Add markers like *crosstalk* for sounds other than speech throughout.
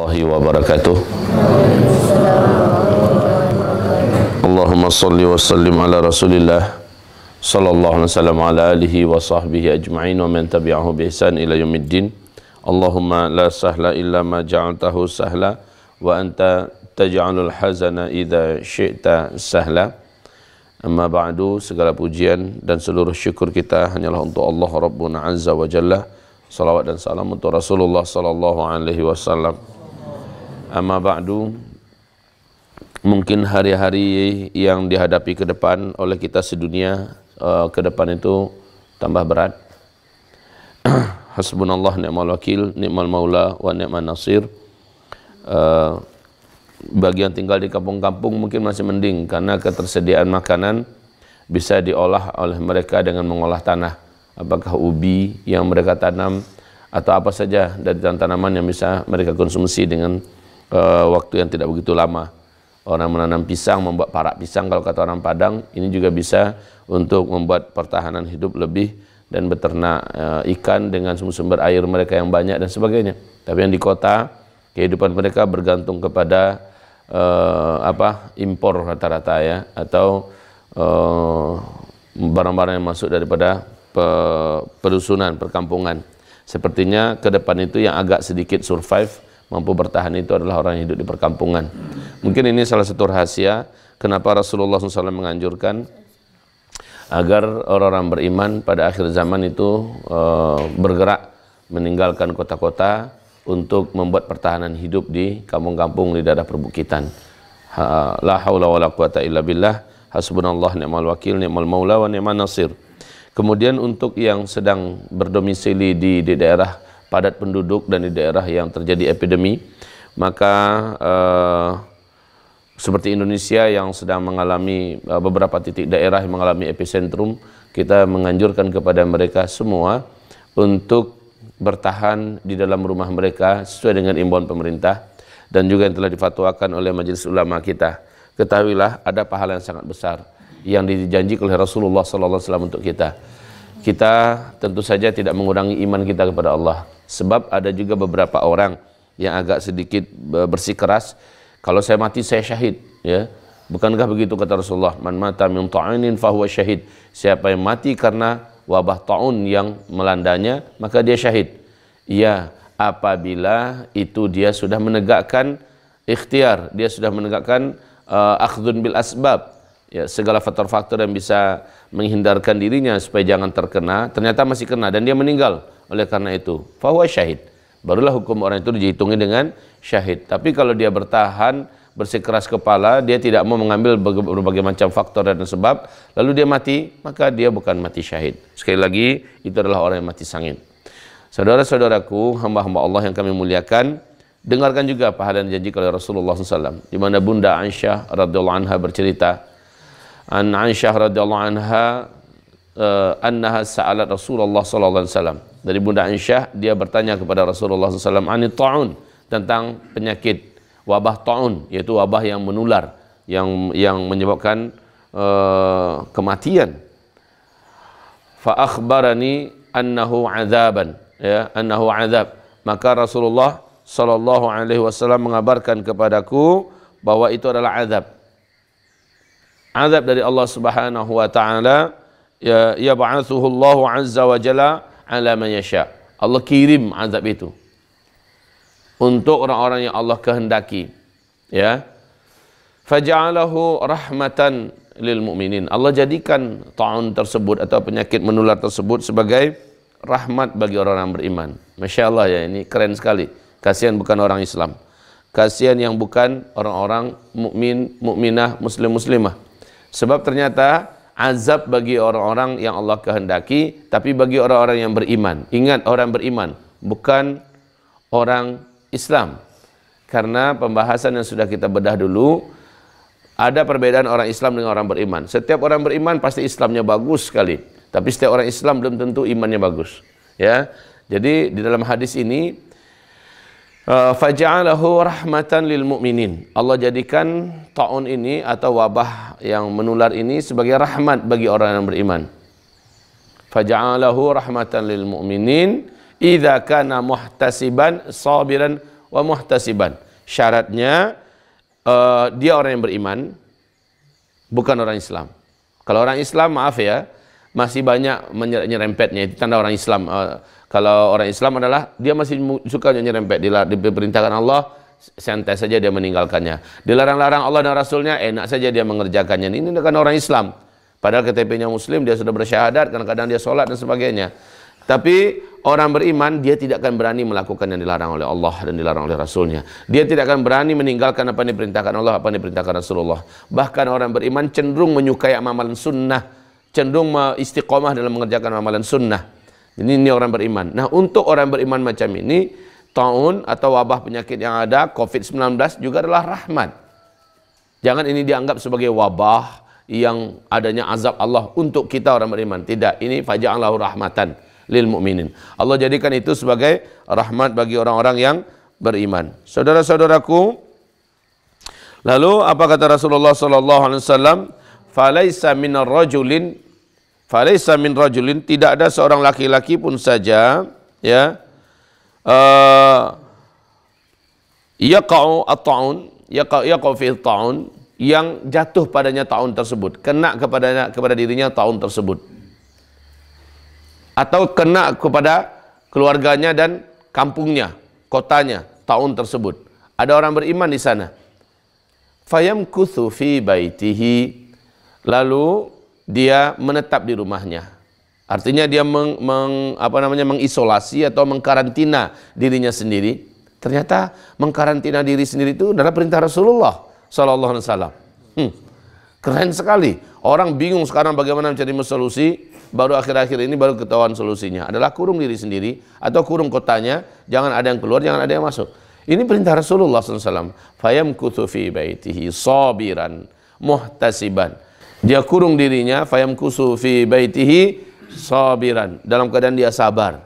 الله وبركاته اللهم صل وسلم على رسول الله صلى الله عليه وسلم على آله وصحبه أجمعين ومن تبعه بإحسان إلى يوم الدين اللهم لا سهل إلا ما جعلته سهلا وأنت تجعل الحزن إذا شئت سهلا أما بعد segala pujian dan seluruh syukur kita hanyalah untuk Allah Rabbuna Azza wa Jalla. Salawat dan salam untuk Rasulullah sallallahu alaihi wasallam. Amma ba'du Mungkin hari-hari yang dihadapi ke depan oleh kita sedunia uh, ke depan itu tambah berat *clears throat* Hasbunallah ni'mal wakil, ni'mal maula wa ni'mal nasir uh, eh, Bagi yang tinggal di kampung-kampung mungkin masih mending Karena ketersediaan makanan bisa diolah oleh mereka dengan mengolah tanah Apakah ubi yang mereka tanam atau apa saja dari tanaman yang bisa mereka konsumsi dengan uh, waktu yang tidak begitu lama. Orang menanam pisang, membuat parak pisang kalau kata orang Padang, ini juga bisa untuk membuat pertahanan hidup lebih dan beternak uh, ikan dengan sumber-sumber air mereka yang banyak dan sebagainya. Tapi yang di kota, kehidupan mereka bergantung kepada uh, apa impor rata-rata ya atau barang-barang uh, yang masuk daripada pe perusunan perkampungan sepertinya ke depan itu yang agak sedikit survive mampu bertahan itu adalah orang yang hidup di perkampungan. Mungkin ini salah satu rahasia kenapa Rasulullah SAW menganjurkan agar orang-orang beriman pada akhir zaman itu e, bergerak meninggalkan kota-kota untuk membuat pertahanan hidup di kampung-kampung di daerah perbukitan. la haula wala quwata illa billah hasbunallah ni'mal wakil ni'mal maula wa ni'man nasir. Kemudian untuk yang sedang berdomisili di, di daerah padat penduduk dan di daerah yang terjadi epidemi, maka eh, seperti Indonesia yang sedang mengalami eh, beberapa titik daerah yang mengalami epicentrum, kita menganjurkan kepada mereka semua untuk bertahan di dalam rumah mereka sesuai dengan imbauan pemerintah dan juga yang telah difatwakan oleh majelis ulama kita. Ketahuilah ada pahala yang sangat besar yang dijanjikan oleh Rasulullah SAW untuk kita. Kita tentu saja tidak mengurangi iman kita kepada Allah. Sebab ada juga beberapa orang yang agak sedikit eh, bersikeras, kalau saya mati saya syahid, ya. Bukankah begitu kata Rasulullah, man mata min ta'inin fahuwa syahid. Siapa yang mati karena wabah ta'un yang melandanya, maka dia syahid. Ya, apabila itu dia sudah menegakkan ikhtiar, dia sudah menegakkan uh, akhdun bil asbab, ya, segala faktor-faktor yang bisa menghindarkan dirinya supaya jangan terkena ternyata masih kena dan dia meninggal oleh karena itu, fahuwa syahid. Barulah hukum orang itu dihitungi dengan syahid. Tapi kalau dia bertahan, bersikeras kepala, dia tidak mau mengambil berbagai macam faktor dan sebab, lalu dia mati, maka dia bukan mati syahid. Sekali lagi, itu adalah orang yang mati sangit. Saudara-saudaraku, hamba-hamba Allah yang kami muliakan, dengarkan juga pahala dan janji oleh Rasulullah SAW. Di mana Bunda Aisyah radhiyallahu anha bercerita, An Aisyah radhiyallahu anha uh, annaha sa'alat Rasulullah sallallahu alaihi wasallam dari Bunda Aisyah dia bertanya kepada Rasulullah SAW ani taun tentang penyakit wabah taun yaitu wabah yang menular yang yang menyebabkan uh, kematian fa akhbarani annahu azaban ya annahu azab maka Rasulullah sallallahu alaihi wasallam mengabarkan kepadaku bahwa itu adalah azab azab dari Allah Subhanahu wa taala ya ba'athuhu Allah azza wa jalla ala man yasha. Allah kirim azab itu untuk orang-orang yang Allah kehendaki. Ya. Faj'alahu rahmatan lil mu'minin. Allah jadikan ta'un tersebut atau penyakit menular tersebut sebagai rahmat bagi orang-orang beriman. Masya Allah ya, ini keren sekali. Kasihan bukan orang Islam. Kasihan yang bukan orang-orang mukmin, mukminah, muslim, muslimah. Sebab ternyata azab bagi orang-orang yang Allah kehendaki, tapi bagi orang-orang yang beriman. Ingat orang beriman, bukan orang Islam. Karena pembahasan yang sudah kita bedah dulu, ada perbedaan orang Islam dengan orang beriman. Setiap orang beriman pasti Islamnya bagus sekali, tapi setiap orang Islam belum tentu imannya bagus. Ya, jadi di dalam hadis ini Eh, Faja'alahu rahmatan lil mu'minin. Allah jadikan taun ini atau wabah yang menular ini sebagai rahmat bagi orang yang beriman. Faja'alahu rahmatan lil mu'minin idza kana muhtasiban sabiran wa muhtasiban. Syaratnya uh, dia orang yang beriman bukan orang Islam. Kalau orang Islam maaf ya, masih banyak menyerempetnya. itu tanda orang Islam uh, kalau orang Islam adalah dia masih suka nyerempet, diperintahkan Allah, santai saja dia meninggalkannya. Dilarang-larang Allah dan Rasulnya, enak saja dia mengerjakannya. Ini kan orang Islam. Padahal KTP-nya Muslim, dia sudah bersyahadat, kadang-kadang dia sholat dan sebagainya. Tapi orang beriman dia tidak akan berani melakukan yang dilarang oleh Allah dan dilarang oleh Rasulnya. Dia tidak akan berani meninggalkan apa yang diperintahkan Allah, apa yang diperintahkan Rasulullah. Bahkan orang beriman cenderung menyukai amalan sunnah, cenderung istiqomah dalam mengerjakan amalan sunnah ini orang beriman. Nah, untuk orang beriman macam ini, tahun atau wabah penyakit yang ada, COVID-19 juga adalah rahmat. Jangan ini dianggap sebagai wabah yang adanya azab Allah untuk kita orang beriman. Tidak, ini faja'allahu rahmatan lil mu'minin. Allah jadikan itu sebagai rahmat bagi orang-orang yang beriman. Saudara-saudaraku, lalu apa kata Rasulullah sallallahu alaihi wasallam? "Falaisa minar rajulin Falaisa min rajulin tidak ada seorang laki-laki pun saja ya uh, yaqa'u at-ta'un yaqa'u yaqa'u fi taun yang jatuh padanya tahun tersebut kena kepadanya kepada dirinya tahun tersebut atau kena kepada keluarganya dan kampungnya kotanya tahun tersebut ada orang beriman di sana fayamkuthu fi baitihi lalu dia menetap di rumahnya. Artinya dia meng, meng, apa namanya mengisolasi atau mengkarantina dirinya sendiri. Ternyata mengkarantina diri sendiri itu adalah perintah Rasulullah Sallallahu Alaihi Wasallam. Hmm. Keren sekali. Orang bingung sekarang bagaimana mencari solusi. Baru akhir-akhir ini baru ketahuan solusinya adalah kurung diri sendiri atau kurung kotanya. Jangan ada yang keluar, jangan ada yang masuk. Ini perintah Rasulullah Alaihi Wasallam. Fayam kutufi baitihi sabiran muhtasiban dia kurung dirinya fayamkusu fi baitihi sabiran. Dalam keadaan dia sabar.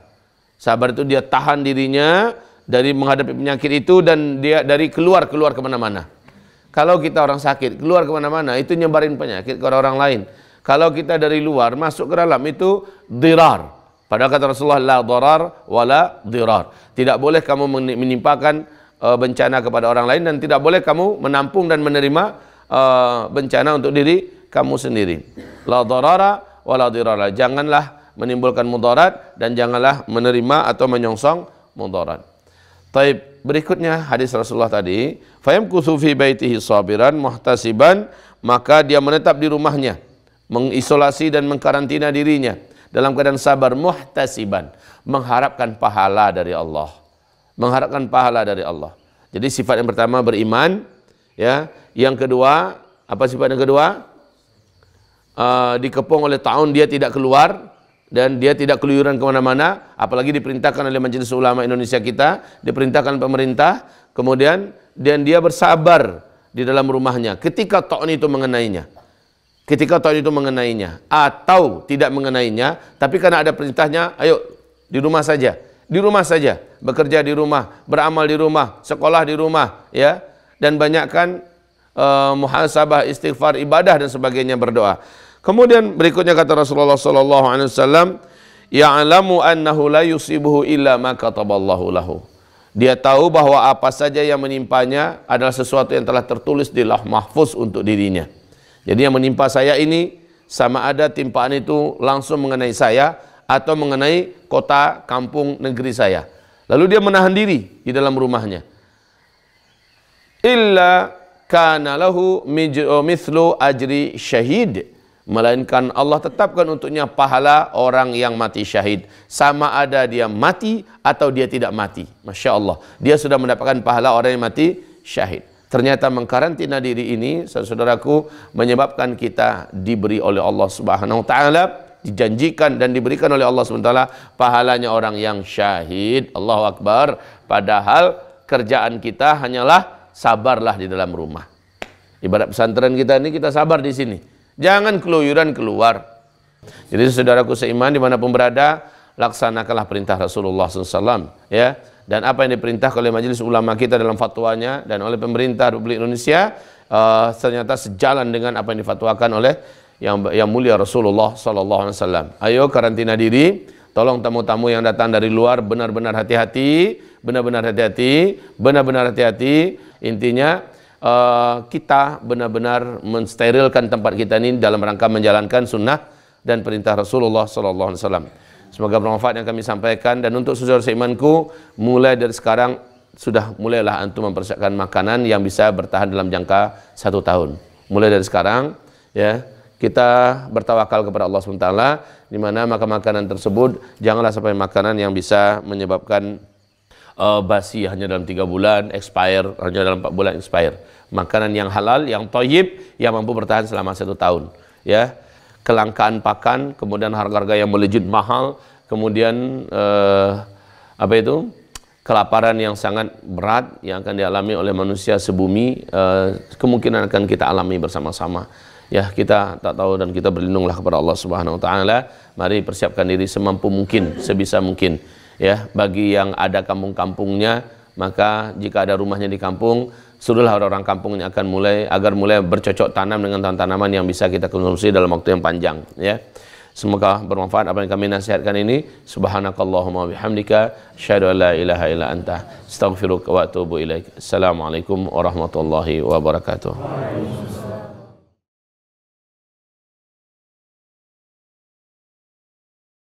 Sabar itu dia tahan dirinya dari menghadapi penyakit itu dan dia dari keluar keluar kemana-mana. Kalau kita orang sakit keluar kemana-mana itu nyebarin penyakit ke orang-orang lain. Kalau kita dari luar masuk ke dalam itu dirar. Padahal kata Rasulullah la darar wala dirar. Tidak boleh kamu menimpakan uh, bencana kepada orang lain dan tidak boleh kamu menampung dan menerima uh, bencana untuk diri kamu sendiri. La darara wa la dirara. Janganlah menimbulkan mudarat dan janganlah menerima atau menyongsong mudarat. Taib berikutnya hadis Rasulullah tadi, fayam kusufi baitihi sabiran muhtasiban, maka dia menetap di rumahnya, mengisolasi dan mengkarantina dirinya dalam keadaan sabar muhtasiban, mengharapkan pahala dari Allah. Mengharapkan pahala dari Allah. Jadi sifat yang pertama beriman, ya. Yang kedua, apa sifat yang kedua? Eh, dikepung oleh tahun dia tidak keluar dan dia tidak keluyuran kemana-mana apalagi diperintahkan oleh majelis ulama Indonesia kita diperintahkan pemerintah kemudian dan dia bersabar di dalam rumahnya ketika tahun itu mengenainya ketika tahun itu mengenainya atau tidak mengenainya tapi karena ada perintahnya ayo di rumah saja di rumah saja bekerja di rumah beramal di rumah sekolah di rumah ya dan banyakkan uh, muhasabah istighfar ibadah dan sebagainya berdoa Kemudian berikutnya kata Rasulullah sallallahu alaihi wasallam, "Ya'lamu annahu la yusibuhu illa ma kataballahu lahu." Dia tahu bahwa apa saja yang menimpanya adalah sesuatu yang telah tertulis di Lauh Mahfuz untuk dirinya. Jadi yang menimpa saya ini sama ada timpaan itu langsung mengenai saya atau mengenai kota, kampung, negeri saya. Lalu dia menahan diri di dalam rumahnya. Illa kana lahu mithlu ajri syahid melainkan Allah tetapkan untuknya pahala orang yang mati syahid sama ada dia mati atau dia tidak mati Masya Allah dia sudah mendapatkan pahala orang yang mati syahid ternyata mengkarantina diri ini saudaraku menyebabkan kita diberi oleh Allah Subhanahu wa taala dijanjikan dan diberikan oleh Allah Subhanahu wa taala pahalanya orang yang syahid Allahu akbar padahal kerjaan kita hanyalah sabarlah di dalam rumah ibarat pesantren kita ini kita sabar di sini Jangan keluyuran keluar. Jadi saudaraku seiman dimanapun berada, laksanakanlah perintah Rasulullah SAW. Ya. Dan apa yang diperintahkan oleh majelis ulama kita dalam fatwanya dan oleh pemerintah Republik Indonesia uh, ternyata sejalan dengan apa yang difatwakan oleh yang, yang mulia Rasulullah SAW. Ayo karantina diri, Tolong tamu-tamu yang datang dari luar benar-benar hati-hati, benar-benar hati-hati, benar-benar hati-hati. Intinya uh, kita benar-benar mensterilkan tempat kita ini dalam rangka menjalankan sunnah dan perintah Rasulullah Sallallahu Alaihi Wasallam. Semoga bermanfaat yang kami sampaikan dan untuk saudara seimanku mulai dari sekarang sudah mulailah antum mempersiapkan makanan yang bisa bertahan dalam jangka satu tahun. Mulai dari sekarang ya kita bertawakal kepada Allah Subhanahu Wa Taala di mana maka makanan tersebut janganlah sampai makanan yang bisa menyebabkan uh, basi hanya dalam tiga bulan, expire hanya dalam empat bulan expire. Makanan yang halal, yang toyib, yang mampu bertahan selama satu tahun. Ya, kelangkaan pakan, kemudian harga-harga yang melejit mahal, kemudian uh, apa itu kelaparan yang sangat berat yang akan dialami oleh manusia sebumi uh, kemungkinan akan kita alami bersama-sama ya kita tak tahu dan kita berlindunglah kepada Allah Subhanahu wa taala mari persiapkan diri semampu mungkin sebisa mungkin ya bagi yang ada kampung-kampungnya maka jika ada rumahnya di kampung sudahlah orang-orang kampungnya akan mulai agar mulai bercocok tanam dengan tanaman yang bisa kita konsumsi dalam waktu yang panjang ya semoga bermanfaat apa yang kami nasihatkan ini subhanakallahumma bihamdika syadu la ilaha illa anta astaghfiruka wa atubu ilaik assalamualaikum warahmatullahi wabarakatuh